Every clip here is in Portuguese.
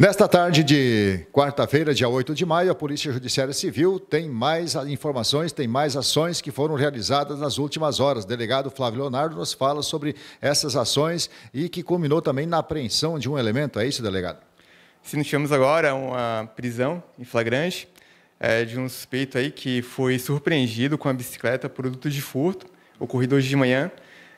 Nesta tarde de quarta-feira, dia 8 de maio, a Polícia Judiciária Civil tem mais informações, tem mais ações que foram realizadas nas últimas horas. O delegado Flávio Leonardo nos fala sobre essas ações e que culminou também na apreensão de um elemento. É isso, delegado? Se temos agora uma prisão em flagrante é, de um suspeito aí que foi surpreendido com a bicicleta produto de furto, ocorrido hoje de manhã,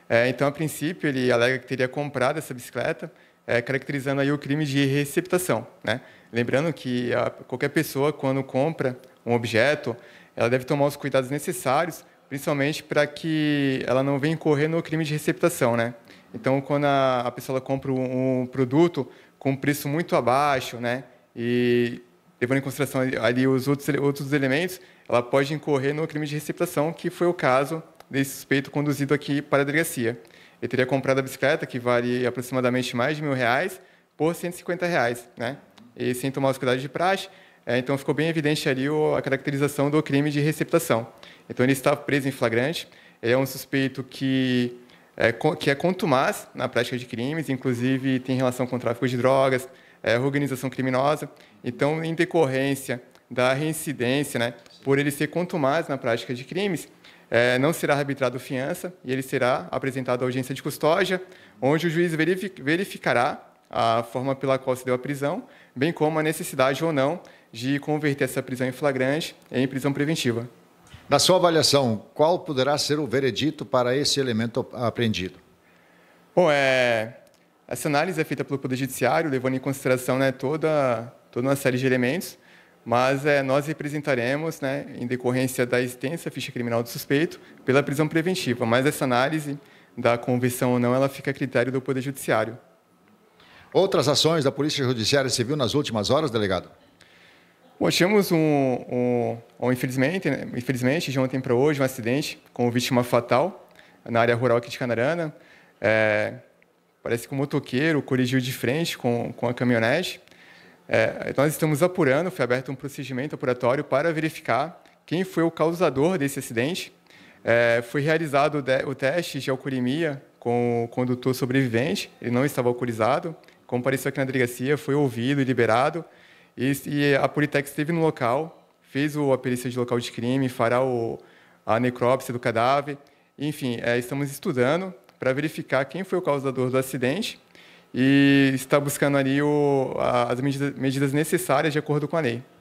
é, então, a princípio, ele alega que teria comprado essa bicicleta, é, caracterizando aí o crime de receptação. Né? Lembrando que a, qualquer pessoa, quando compra um objeto, ela deve tomar os cuidados necessários, principalmente para que ela não venha incorrer no crime de receptação. Né? Então, quando a, a pessoa compra um, um, produto com um preço muito abaixo, né? e levando em consideração ali os outros, outros elementos, ela pode incorrer no crime de receptação, que foi o caso desse suspeito conduzido aqui para a delegacia. Ele teria comprado a bicicleta, que vale aproximadamente mais de mil reais, por 150 reais, né? E sem tomar os cuidados de praxe, é, então ficou bem evidente ali a caracterização do crime de receptação. Então ele está preso em flagrante, ele é um suspeito que é, que é contumaz na prática de crimes, inclusive tem relação com tráfico de drogas, é, organização criminosa. Então, em decorrência da reincidência, né, por ele ser contumaz na prática de crimes, é, não será arbitrado fiança e ele será apresentado à audiência de custódia, onde o juiz verificará a forma pela qual se deu a prisão, bem como a necessidade ou não de converter essa prisão em flagrante em prisão preventiva. Na sua avaliação, qual poderá ser o veredito para esse elemento apreendido? Bom, é, essa análise é feita pelo Poder Judiciário, levando em consideração né, toda, toda uma série de elementos mas é, nós representaremos, né, em decorrência da extensa ficha criminal do suspeito, pela prisão preventiva. Mas essa análise da convicção ou não, ela fica a critério do Poder Judiciário. Outras ações da Polícia Judiciária Civil nas últimas horas, delegado? Bom, tivemos um, um, um infelizmente, né, infelizmente, de ontem para hoje, um acidente com vítima fatal na área rural aqui de Canarana. É, parece que um motoqueiro corrigiu de frente com, com a caminhonete é, nós estamos apurando, foi aberto um procedimento apuratório para verificar quem foi o causador desse acidente. É, foi realizado o, teste de alcoolemia com o condutor sobrevivente, ele não estava alcoolizado, compareceu aqui na delegacia, foi ouvido e liberado, e, e a Politec esteve no local, fez o, a perícia de local de crime, fará o, a necrópsia do cadáver, enfim, é, estamos estudando para verificar quem foi o causador do acidente e está buscando ali o, as medidas necessárias de acordo com a lei.